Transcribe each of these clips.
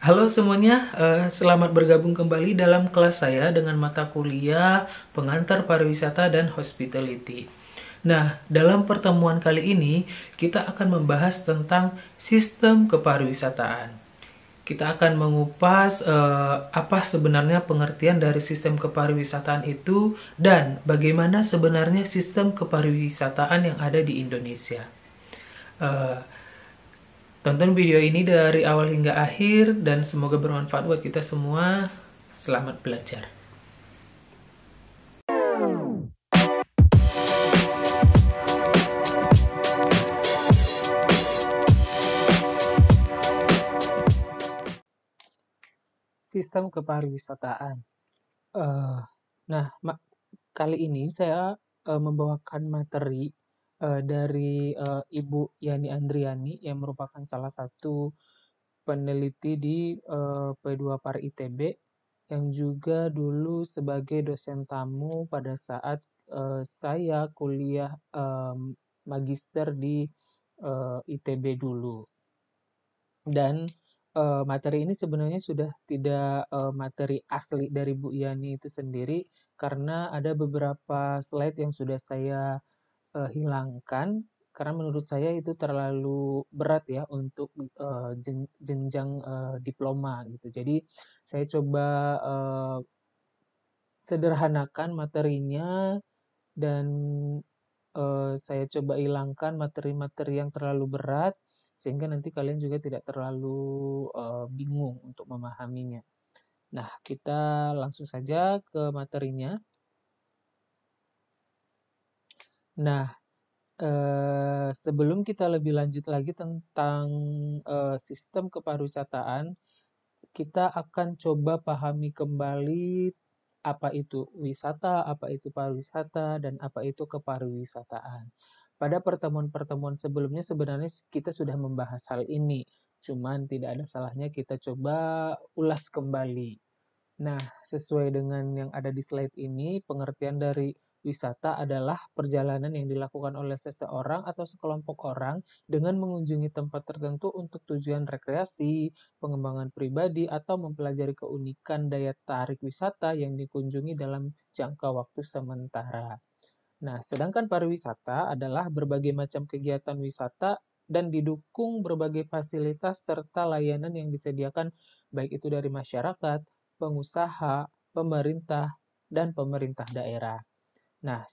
Halo semuanya, eh, selamat bergabung kembali dalam kelas saya dengan mata kuliah pengantar pariwisata dan hospitality. Nah, dalam pertemuan kali ini kita akan membahas tentang sistem kepariwisataan. Kita akan mengupas eh, apa sebenarnya pengertian dari sistem kepariwisataan itu dan bagaimana sebenarnya sistem kepariwisataan yang ada di Indonesia. Eh, Tonton video ini dari awal hingga akhir dan semoga bermanfaat buat kita semua. Selamat belajar. Sistem kepariwisataan. Uh, nah, kali ini saya uh, membawakan materi Eh, dari uh, Ibu Yani Andriani yang merupakan salah satu peneliti di uh, eh, P2 Par ITB yang juga dulu sebagai dosen tamu pada saat uh, saya kuliah um, magister di uh, ITB dulu. Dan uh, materi ini sebenarnya sudah tidak uh, materi asli dari Bu Yani itu sendiri karena ada beberapa slide yang sudah saya uh, hilangkan karena menurut saya itu terlalu berat ya untuk uh, eh, jen, jenjang uh, diploma gitu. Jadi saya coba uh, sederhanakan materinya dan uh, saya coba hilangkan materi-materi yang terlalu berat sehingga nanti kalian juga tidak terlalu uh, bingung untuk memahaminya. Nah, kita langsung saja ke materinya. Nah, eh, sebelum kita lebih lanjut lagi tentang eh, sistem kepariwisataan, kita akan coba pahami kembali apa itu wisata, apa itu pariwisata, dan apa itu kepariwisataan. Pada pertemuan-pertemuan sebelumnya sebenarnya kita sudah membahas hal ini, cuman tidak ada salahnya kita coba ulas kembali. Nah, sesuai dengan yang ada di slide ini, pengertian dari Wisata adalah perjalanan yang dilakukan oleh seseorang atau sekelompok orang dengan mengunjungi tempat tertentu untuk tujuan rekreasi, pengembangan pribadi, atau mempelajari keunikan daya tarik wisata yang dikunjungi dalam jangka waktu sementara. Nah, sedangkan pariwisata adalah berbagai macam kegiatan wisata dan didukung berbagai fasilitas serta layanan yang disediakan baik itu dari masyarakat, pengusaha, pemerintah, dan pemerintah daerah. Nah,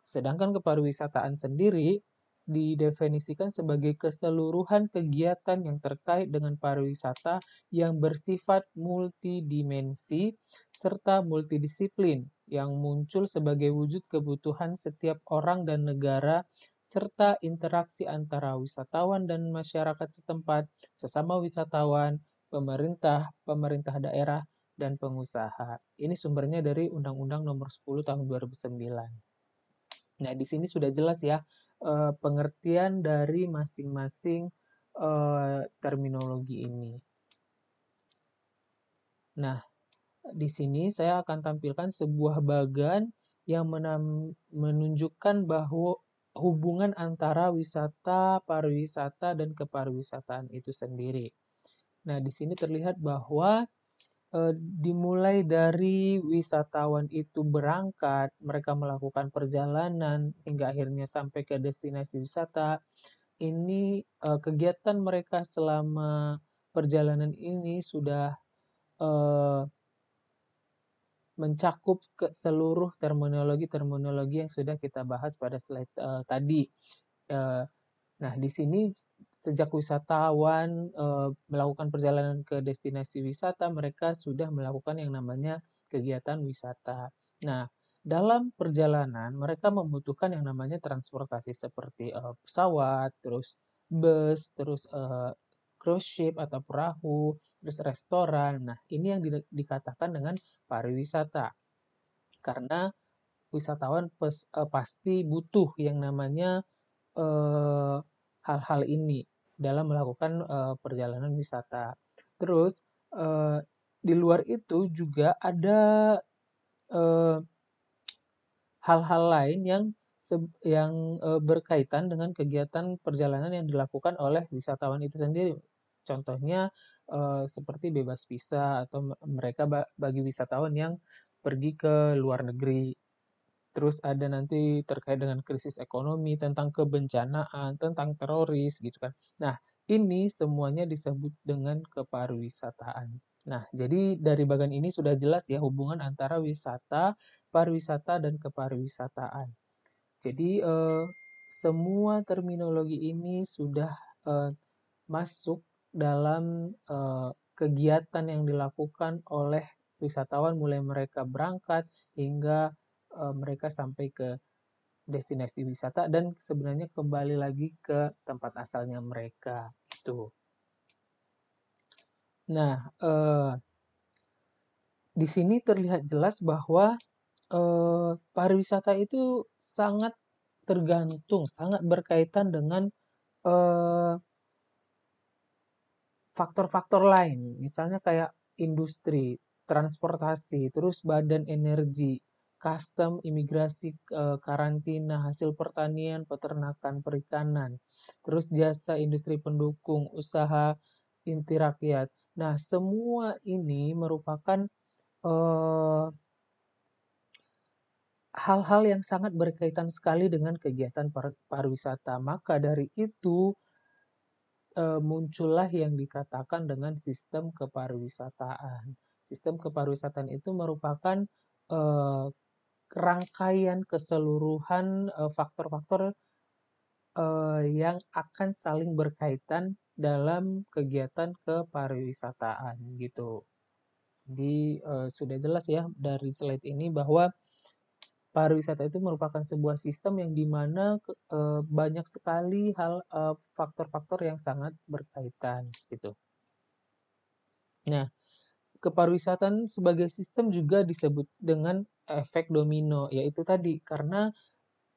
sedangkan kepariwisataan sendiri didefinisikan sebagai keseluruhan kegiatan yang terkait dengan pariwisata yang bersifat multidimensi serta multidisiplin yang muncul sebagai wujud kebutuhan setiap orang dan negara serta interaksi antara wisatawan dan masyarakat setempat, sesama wisatawan, pemerintah, pemerintah daerah, dan Pengusaha. Ini sumbernya dari Undang-Undang Nomor 10 Tahun 2009. Nah, di sini sudah jelas ya eh, pengertian dari masing-masing eh, terminologi ini. Nah, di sini saya akan tampilkan sebuah bagan yang menunjukkan bahwa hubungan antara wisata, pariwisata, dan kepariwisataan itu sendiri. Nah, di sini terlihat bahwa Eh, dimulai dari wisatawan itu berangkat, mereka melakukan perjalanan hingga akhirnya sampai ke destinasi wisata. Ini uh, kegiatan mereka selama perjalanan ini sudah uh, mencakup ke seluruh terminologi-terminologi yang sudah kita bahas pada slide tadi. Nah, di sini sejak wisatawan e, melakukan perjalanan ke destinasi wisata, mereka sudah melakukan yang namanya kegiatan wisata. Nah, dalam perjalanan mereka membutuhkan yang namanya transportasi seperti e, pesawat, terus bus, terus e, cruise ship atau perahu, terus restoran. Nah, ini yang di, dikatakan dengan pariwisata. Karena wisatawan pes, e, pasti butuh yang namanya eh, hal-hal ini dalam melakukan uh, perjalanan wisata. Terus uh, di luar itu juga ada hal eh, hal-hal lain yang yang uh, berkaitan dengan kegiatan perjalanan yang dilakukan oleh wisatawan itu sendiri. Contohnya uh, seperti bebas visa atau mereka bagi wisatawan yang pergi ke luar negeri terus ada nanti terkait dengan krisis ekonomi, tentang kebencanaan, tentang teroris gitu kan. Nah, ini semuanya disebut dengan kepariwisataan. Nah, jadi dari bagian ini sudah jelas ya hubungan antara wisata, pariwisata dan kepariwisataan. Jadi eh, semua terminologi ini sudah eh, masuk dalam eh, kegiatan yang dilakukan oleh wisatawan mulai mereka berangkat hingga Eh, mereka sampai ke destinasi wisata dan sebenarnya kembali lagi ke tempat asalnya mereka itu. Nah, eh, di sini terlihat jelas bahwa eh, pariwisata itu sangat tergantung, sangat berkaitan dengan eh, faktor-faktor eh, lain, misalnya kayak industri, transportasi, terus badan energi, custom, imigrasi, karantina, hasil pertanian, peternakan, perikanan, terus jasa industri pendukung, usaha inti rakyat. Nah, semua ini merupakan eh, hal-hal uh, yang sangat berkaitan sekali dengan kegiatan par pariwisata. Maka dari itu uh, muncullah yang dikatakan dengan sistem kepariwisataan. Sistem kepariwisataan itu merupakan uh, rangkaian keseluruhan eh, faktor-faktor eh, yang akan saling berkaitan dalam kegiatan kepariwisataan gitu. Jadi eh, sudah jelas ya dari slide ini bahwa pariwisata itu merupakan sebuah sistem yang dimana uh, banyak sekali hal faktor -faktor yang sangat berkaitan gitu. Nah, Kepariwisataan sebagai sistem juga disebut dengan efek domino, yaitu tadi karena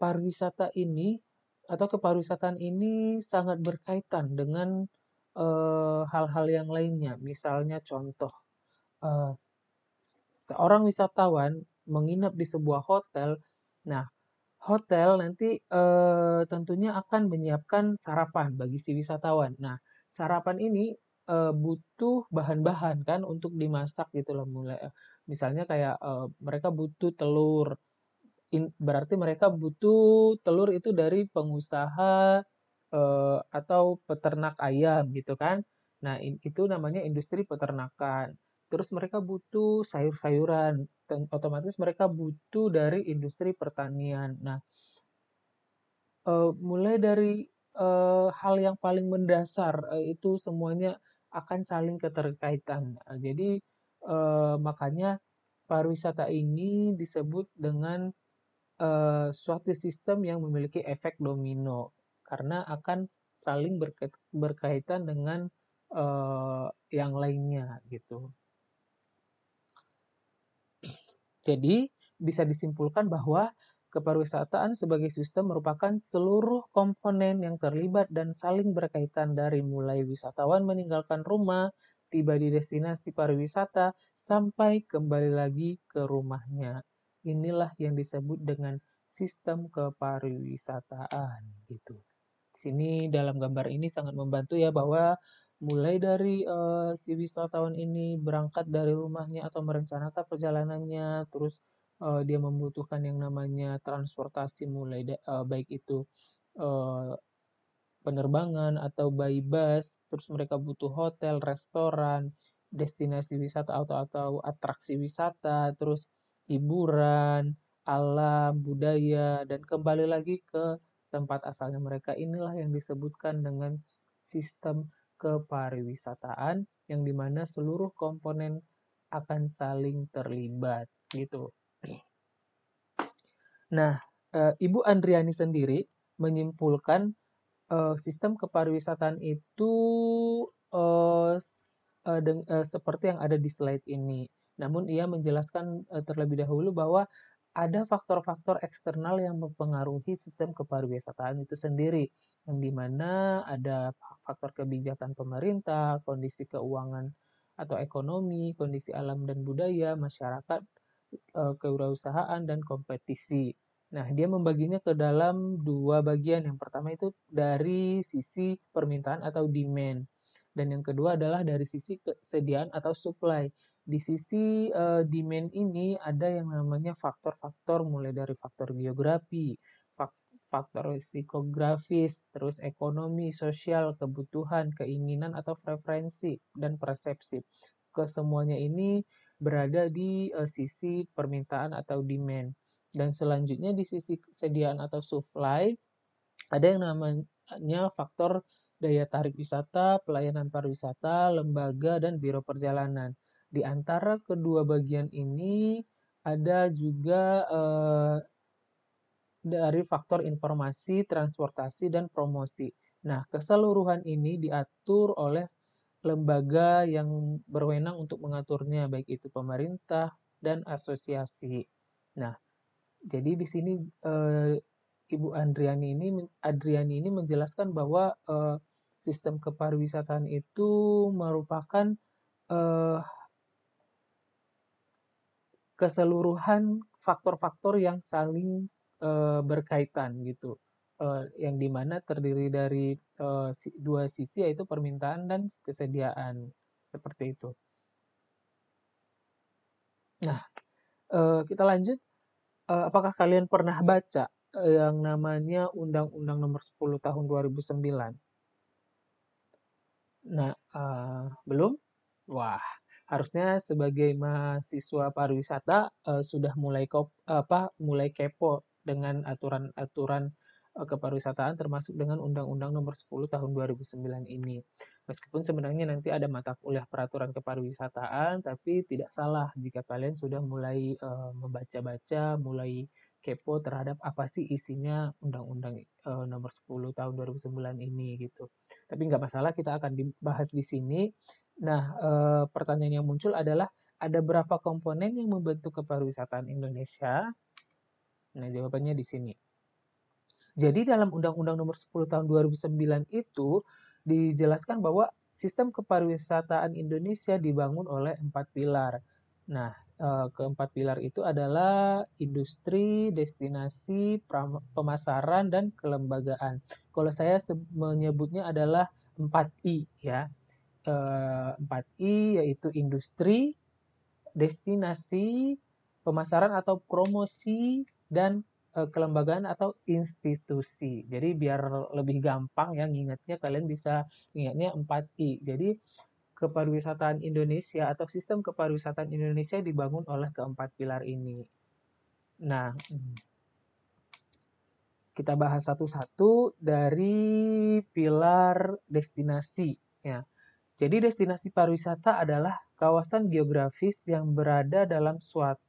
pariwisata ini atau kepariwisataan ini sangat berkaitan dengan eh, hal-hal e, yang lainnya. Misalnya contoh e, seorang wisatawan menginap di sebuah hotel, nah hotel nanti e, tentunya akan menyiapkan sarapan bagi si wisatawan. Nah sarapan ini uh, butuh bahan-bahan kan untuk dimasak gitu loh mulai eh, misalnya kayak uh, mereka butuh telur In, berarti mereka butuh telur itu dari pengusaha uh, atau peternak ayam gitu kan nah in, itu namanya industri peternakan terus mereka butuh sayur-sayuran otomatis mereka butuh dari industri pertanian nah uh, mulai dari uh, hal yang paling mendasar uh, itu semuanya akan saling keterkaitan. Nah, jadi eh, makanya pariwisata ini disebut dengan eh, suatu sistem yang memiliki efek domino karena akan saling berkaitan dengan eh, yang lainnya gitu. Jadi bisa disimpulkan bahwa Keparwisataan sebagai sistem merupakan seluruh komponen yang terlibat dan saling berkaitan dari mulai wisatawan meninggalkan rumah, tiba di destinasi pariwisata, sampai kembali lagi ke rumahnya. Inilah yang disebut dengan sistem kepariwisataan gitu. Di sini dalam gambar ini sangat membantu ya bahwa mulai dari uh, si wisatawan ini berangkat dari rumahnya atau merencanakan perjalanannya, terus uh, dia membutuhkan yang namanya transportasi mulai uh, baik itu uh, penerbangan atau by bus, terus mereka butuh hotel, restoran, destinasi wisata atau atau atraksi wisata, terus hiburan, alam, budaya dan kembali lagi ke tempat asalnya mereka inilah yang disebutkan dengan sistem kepariwisataan yang dimana seluruh komponen akan saling terlibat gitu. Nah, e, Ibu Andriani sendiri menyimpulkan e, sistem kepariwisataan itu e, eh, e, de, e, seperti yang ada di slide ini. Namun ia menjelaskan e, terlebih dahulu bahwa ada faktor-faktor eksternal yang mempengaruhi sistem kepariwisataan itu sendiri, yang dimana ada faktor kebijakan pemerintah, kondisi keuangan atau ekonomi, kondisi alam dan budaya, masyarakat, kewirausahaan, dan kompetisi. Nah, dia membaginya ke dalam dua bagian. Yang pertama itu dari sisi permintaan atau demand. Dan yang kedua adalah dari sisi kesediaan atau supply. Di sisi uh, demand ini ada yang namanya faktor-faktor mulai dari faktor geografi, faktor psikografis, terus ekonomi, sosial, kebutuhan, keinginan atau preferensi dan persepsi. Kesemuanya ini berada di uh, sisi permintaan atau demand. Dan selanjutnya di sisi kesediaan atau supply, ada yang namanya faktor daya tarik wisata, pelayanan pariwisata, lembaga, dan biro perjalanan. Di antara kedua bagian ini, ada juga eh, dari faktor informasi, transportasi, dan promosi. Nah, keseluruhan ini diatur oleh lembaga yang berwenang untuk mengaturnya, baik itu pemerintah dan asosiasi. Nah, jadi di sini uh, Ibu Andriani ini Adriani ini menjelaskan bahwa uh, sistem kepariwisataan itu merupakan uh, keseluruhan faktor-faktor yang saling uh, berkaitan gitu. Uh, yang dimana terdiri dari uh, dua sisi yaitu permintaan dan kesediaan seperti itu. Nah, uh, kita lanjut uh, apakah kalian pernah baca eh, yang namanya Undang-Undang Nomor 10 Tahun 2009? Nah, uh, belum? Wah, harusnya sebagai mahasiswa pariwisata uh, sudah mulai kop, apa mulai kepo dengan aturan-aturan kepariwisataan termasuk dengan Undang-Undang Nomor 10 Tahun 2009 ini. Meskipun sebenarnya nanti ada mata kuliah peraturan kepariwisataan, tapi tidak salah jika kalian sudah mulai e, membaca-baca, mulai kepo terhadap apa sih isinya Undang-Undang e, Nomor 10 Tahun 2009 ini gitu. Tapi nggak masalah, kita akan dibahas di sini. Nah, e, pertanyaan yang muncul adalah ada berapa komponen yang membentuk kepariwisataan Indonesia? Nah, jawabannya di sini. Jadi dalam Undang-Undang Nomor 10 Tahun 2009 itu dijelaskan bahwa sistem kepariwisataan Indonesia dibangun oleh empat pilar. Nah, eh, keempat pilar itu adalah industri, destinasi, pemasaran, dan kelembagaan. Kalau saya menyebutnya adalah 4I ya. 4I eh, yaitu industri, destinasi, pemasaran atau promosi, dan Eh, kelembagaan atau institusi. Jadi biar lebih gampang ya ingatnya kalian bisa ingatnya 4I. Jadi kepariwisataan Indonesia atau sistem kepariwisataan Indonesia dibangun oleh keempat pilar ini. Nah, kita bahas satu-satu dari pilar destinasi ya. Jadi destinasi pariwisata adalah kawasan geografis yang berada dalam suatu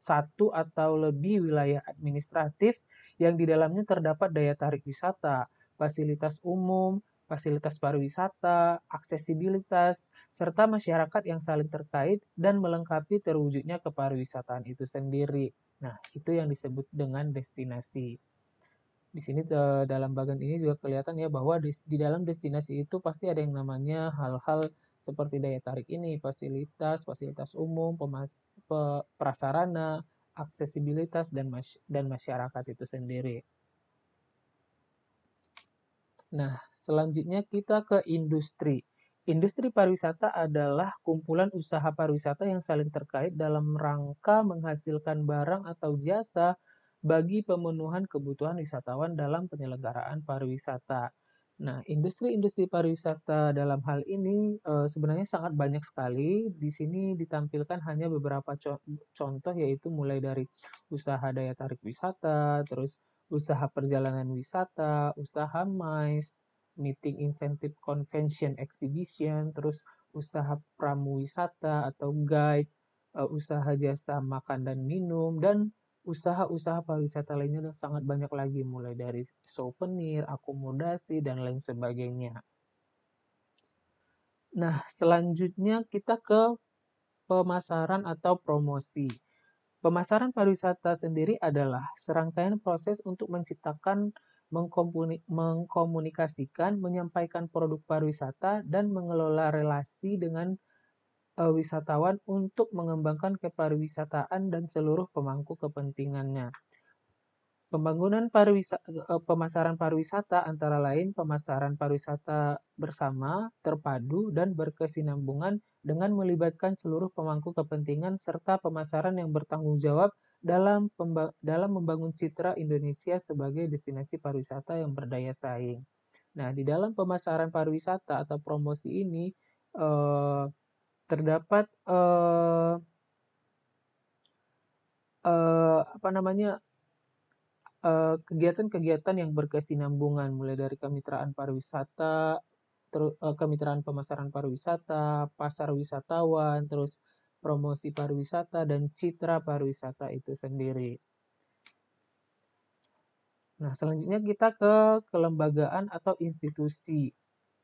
satu atau lebih wilayah administratif yang di dalamnya terdapat daya tarik wisata, fasilitas umum, fasilitas pariwisata, aksesibilitas, serta masyarakat yang saling terkait dan melengkapi terwujudnya kepariwisataan itu sendiri. Nah, itu yang disebut dengan destinasi. Di sini eh, dalam bagian ini juga kelihatan ya bahwa di dalam destinasi itu pasti ada yang namanya hal-hal seperti daya tarik ini, fasilitas, fasilitas umum, pemas, pe, prasarana, aksesibilitas dan masy dan masyarakat itu sendiri. Nah, selanjutnya kita ke industri. Industri pariwisata adalah kumpulan usaha pariwisata yang saling terkait dalam rangka menghasilkan barang atau jasa bagi pemenuhan kebutuhan wisatawan dalam penyelenggaraan pariwisata. Nah, industri-industri pariwisata dalam hal ini e, sebenarnya sangat banyak sekali. Di sini ditampilkan hanya beberapa co contoh yaitu mulai dari usaha daya tarik wisata, terus usaha perjalanan wisata, usaha MICE, meeting incentive convention exhibition, terus usaha pramu wisata atau guide, e, usaha jasa makan dan minum dan usaha-usaha pariwisata lainnya dan sangat banyak lagi mulai dari souvenir, akomodasi dan lain sebagainya. Nah, selanjutnya kita ke pemasaran atau promosi. Pemasaran pariwisata sendiri adalah serangkaian proses untuk menciptakan, mengkomunikasikan, menyampaikan produk pariwisata, dan mengelola relasi dengan uh, wisatawan untuk mengembangkan kepariwisataan dan seluruh pemangku kepentingannya. Pembangunan pariwisata, uh, eh, pemasaran pariwisata antara lain pemasaran pariwisata bersama, terpadu, dan berkesinambungan dengan melibatkan seluruh pemangku kepentingan serta pemasaran yang bertanggung jawab dalam, dalam membangun citra Indonesia sebagai destinasi pariwisata yang berdaya saing. Nah, di dalam pemasaran pariwisata atau promosi ini, eh, terdapat uh, uh, apa namanya eh, kegiatan-kegiatan uh, yang berkesinambungan mulai dari kemitraan pariwisata, terus uh, kemitraan pemasaran pariwisata, pasar wisatawan, terus promosi pariwisata dan citra pariwisata itu sendiri. Nah, selanjutnya kita ke kelembagaan atau institusi.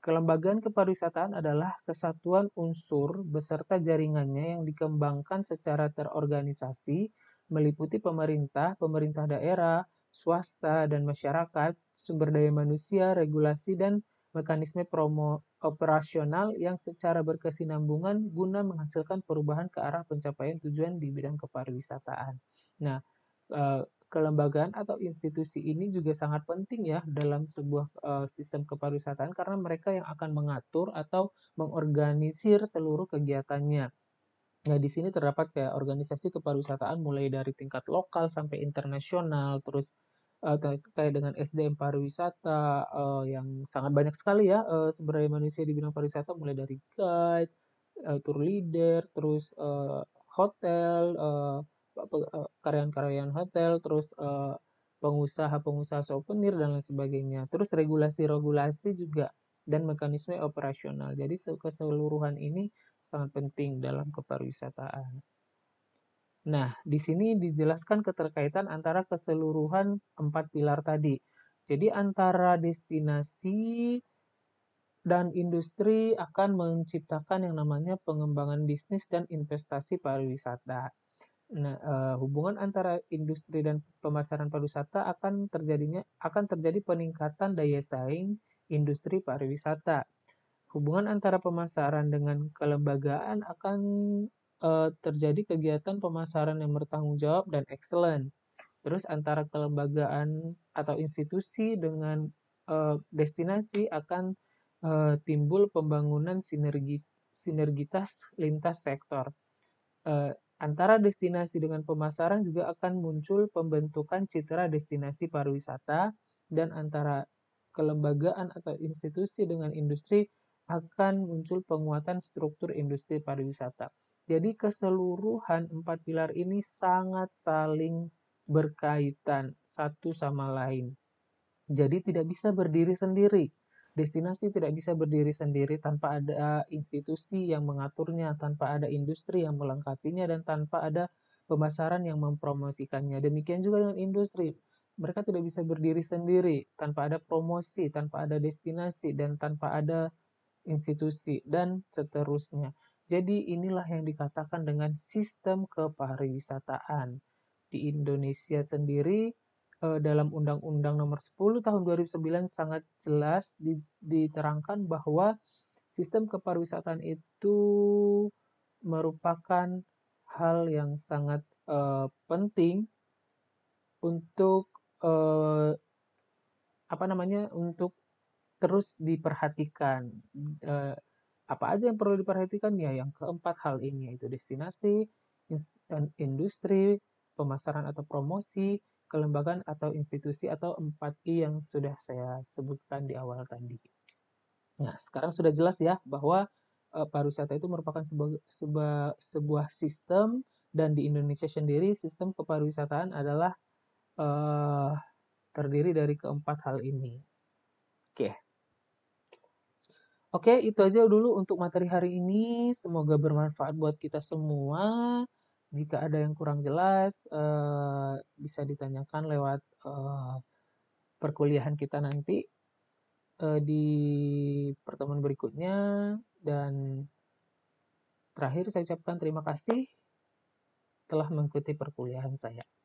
Kelembagaan kepariwisataan adalah kesatuan unsur beserta jaringannya yang dikembangkan secara terorganisasi, meliputi pemerintah, pemerintah daerah, swasta, dan masyarakat, sumber daya manusia, regulasi, dan mekanisme promo operasional yang secara berkesinambungan guna menghasilkan perubahan ke arah pencapaian tujuan di bidang kepariwisataan. Nah, eh, kelembagaan atau institusi ini juga sangat penting ya dalam sebuah uh, sistem kepariwisataan karena mereka yang akan mengatur atau mengorganisir seluruh kegiatannya. Nah, di sini terdapat kayak organisasi kepariwisataan mulai dari tingkat lokal sampai internasional, terus uh, eh, terkait dengan SDM pariwisata uh, yang sangat banyak sekali ya uh, sebenarnya manusia di bidang pariwisata mulai dari guide, uh, tour leader, terus uh, hotel, uh, Eh, karyawan-karyawan hotel, terus eh, pengusaha-pengusaha souvenir dan lain sebagainya. Terus regulasi-regulasi juga dan mekanisme operasional. Jadi keseluruhan ini sangat penting dalam kepariwisataan. Nah, di sini dijelaskan keterkaitan antara keseluruhan empat pilar tadi. Jadi antara destinasi dan industri akan menciptakan yang namanya pengembangan bisnis dan investasi pariwisata. Nah, uh, hubungan antara industri dan pemasaran pariwisata akan terjadinya akan terjadi peningkatan daya saing industri pariwisata. Hubungan antara pemasaran dengan kelembagaan akan uh, terjadi kegiatan pemasaran yang bertanggung jawab dan excellent. Terus antara kelembagaan atau institusi dengan uh, destinasi akan uh, timbul pembangunan sinergi sinergitas lintas sektor. Uh, Antara destinasi dengan pemasaran juga akan muncul pembentukan citra destinasi pariwisata dan antara kelembagaan atau institusi dengan industri akan muncul penguatan struktur industri pariwisata. Jadi keseluruhan empat pilar ini sangat saling berkaitan satu sama lain. Jadi tidak bisa berdiri sendiri. Destinasi tidak bisa berdiri sendiri tanpa ada institusi yang mengaturnya, tanpa ada industri yang melengkapinya, dan tanpa ada pemasaran yang mempromosikannya. Demikian juga dengan industri. Mereka tidak bisa berdiri sendiri tanpa ada promosi, tanpa ada destinasi, dan tanpa ada institusi, dan seterusnya. Jadi inilah yang dikatakan dengan sistem kepariwisataan. Di Indonesia sendiri, e, dalam Undang-Undang Nomor 10 Tahun 2009 sangat jelas diterangkan bahwa sistem kepariwisataan itu merupakan hal yang sangat e, penting untuk e, apa namanya untuk terus diperhatikan e, apa aja yang perlu diperhatikan ya yang keempat hal ini yaitu destinasi industri pemasaran atau promosi kelembagaan atau institusi atau 4I yang sudah saya sebutkan di awal tadi. Nah, sekarang sudah jelas ya bahwa e, pariwisata itu merupakan sebuah, sebuah, sebuah sistem dan di Indonesia sendiri sistem kepariwisataan adalah e, terdiri dari keempat hal ini. Oke. Oke, itu aja dulu untuk materi hari ini. Semoga bermanfaat buat kita semua. Jika ada yang kurang jelas, uh, bisa ditanyakan lewat uh, perkuliahan kita nanti uh, di pertemuan berikutnya. Dan terakhir saya ucapkan terima kasih telah mengikuti perkuliahan saya.